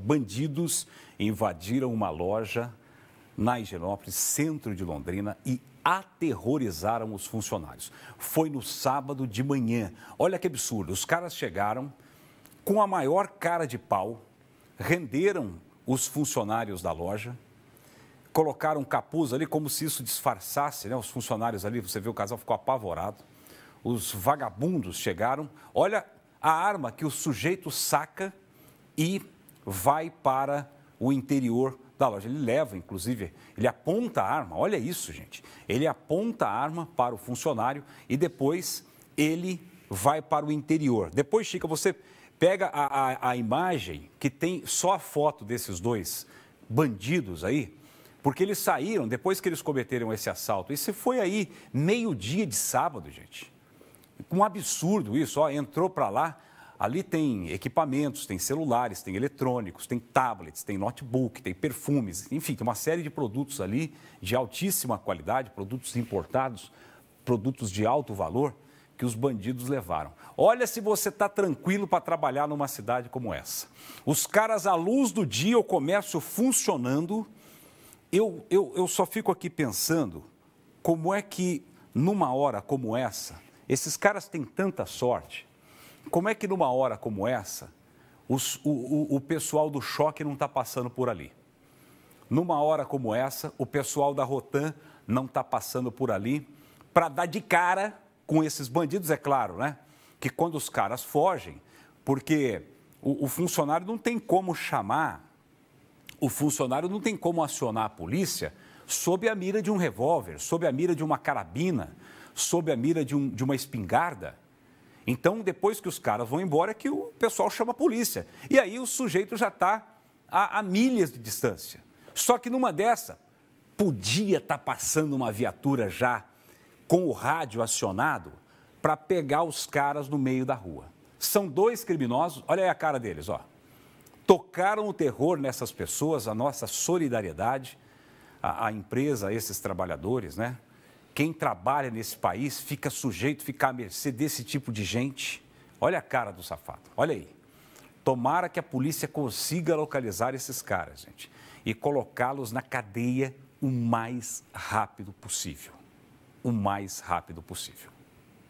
Bandidos invadiram uma loja na Higienópolis, centro de Londrina, e aterrorizaram os funcionários. Foi no sábado de manhã. Olha que absurdo. Os caras chegaram com a maior cara de pau, renderam os funcionários da loja, colocaram capuz ali como se isso disfarçasse, né? Os funcionários ali, você vê o casal ficou apavorado. Os vagabundos chegaram. Olha a arma que o sujeito saca e vai para o interior da loja. Ele leva, inclusive, ele aponta a arma, olha isso, gente. Ele aponta a arma para o funcionário e depois ele vai para o interior. Depois, Chica, você pega a, a, a imagem que tem só a foto desses dois bandidos aí, porque eles saíram depois que eles cometeram esse assalto. Isso foi aí meio-dia de sábado, gente. Um absurdo isso, ó, entrou para lá, Ali tem equipamentos, tem celulares, tem eletrônicos, tem tablets, tem notebook, tem perfumes, enfim, tem uma série de produtos ali de altíssima qualidade, produtos importados, produtos de alto valor que os bandidos levaram. Olha se você está tranquilo para trabalhar numa cidade como essa. Os caras, à luz do dia, o comércio funcionando. Eu, eu, eu só fico aqui pensando como é que, numa hora como essa, esses caras têm tanta sorte como é que numa hora como essa, os, o, o, o pessoal do choque não está passando por ali? Numa hora como essa, o pessoal da Rotan não está passando por ali para dar de cara com esses bandidos, é claro, né? Que quando os caras fogem, porque o, o, funcionário não tem como chamar, o funcionário não tem como acionar a polícia sob a mira de um revólver, sob a mira de uma carabina, sob a mira de, um, de uma espingarda. Então, depois que os caras vão embora, é que o pessoal chama a polícia. E aí o sujeito já está a, a, milhas de distância. Só que numa dessa, podia estar tá passando uma viatura já com o rádio acionado para pegar os caras no meio da rua. São dois criminosos, olha aí a cara deles, ó. Tocaram o terror nessas pessoas, a nossa solidariedade, a, a empresa, a esses trabalhadores, né? quem trabalha nesse país fica sujeito a ficar à mercê desse tipo de gente. Olha a cara do safado, olha aí. Tomara que a polícia consiga localizar esses caras, gente, e colocá-los na cadeia o mais rápido possível. O mais rápido possível.